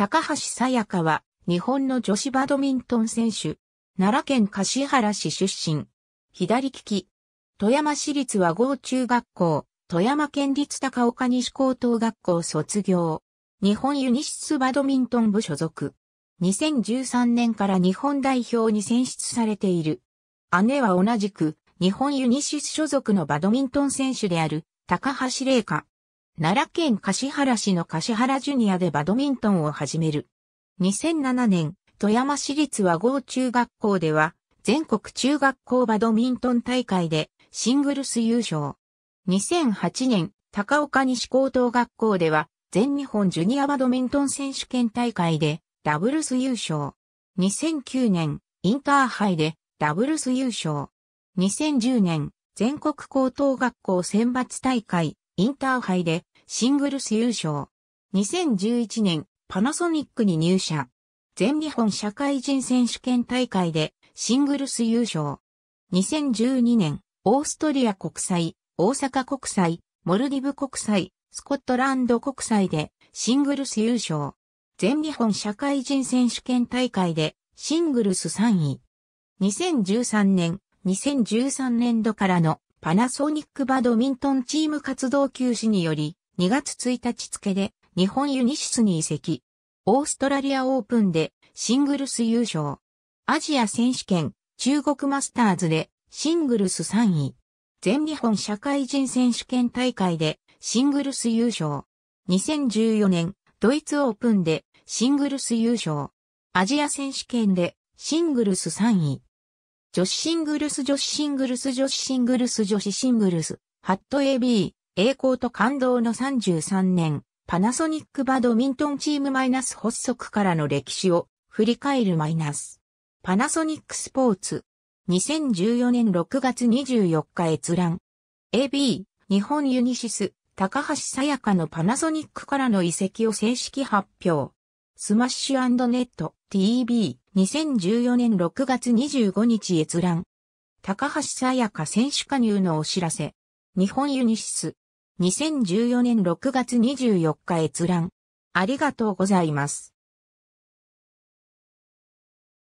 高橋さやかは、日本の女子バドミントン選手。奈良県橿原市出身。左利き。富山市立和合中学校、富山県立高岡西高等学校卒業。日本ユニシスバドミントン部所属。2013年から日本代表に選出されている。姉は同じく、日本ユニシス所属のバドミントン選手である、高橋玲香。奈良県柏原市の柏原ジュニアでバドミントンを始める。2007年、富山市立和合中学校では、全国中学校バドミントン大会でシングルス優勝。2008年、高岡西高等学校では、全日本ジュニアバドミントン選手権大会でダブルス優勝。2009年、インターハイでダブルス優勝。2010年、全国高等学校選抜大会、インターハイでシングルス優勝。2011年、パナソニックに入社。全日本社会人選手権大会でシングルス優勝。2012年、オーストリア国際、大阪国際、モルディブ国際、スコットランド国際でシングルス優勝。全日本社会人選手権大会でシングルス3位。2013年、2013年度からのパナソニックバドミントンチーム活動休止により2月1日付で日本ユニシスに移籍。オーストラリアオープンでシングルス優勝。アジア選手権中国マスターズでシングルス3位。全日本社会人選手権大会でシングルス優勝。2014年ドイツオープンでシングルス優勝。アジア選手権でシングルス3位。女子シングルス女子シングルス女子シングルス女子シングルス、ハット AB、栄光と感動の33年、パナソニックバドミントンチームマイナス発足からの歴史を振り返るマイナス。パナソニックスポーツ。2014年6月24日閲覧。AB、日本ユニシス、高橋さやかのパナソニックからの移籍を正式発表。スマッシュネット t b 2014年6月25日閲覧。高橋さやか選手加入のお知らせ。日本ユニシス、2014年6月24日閲覧。ありがとうございます。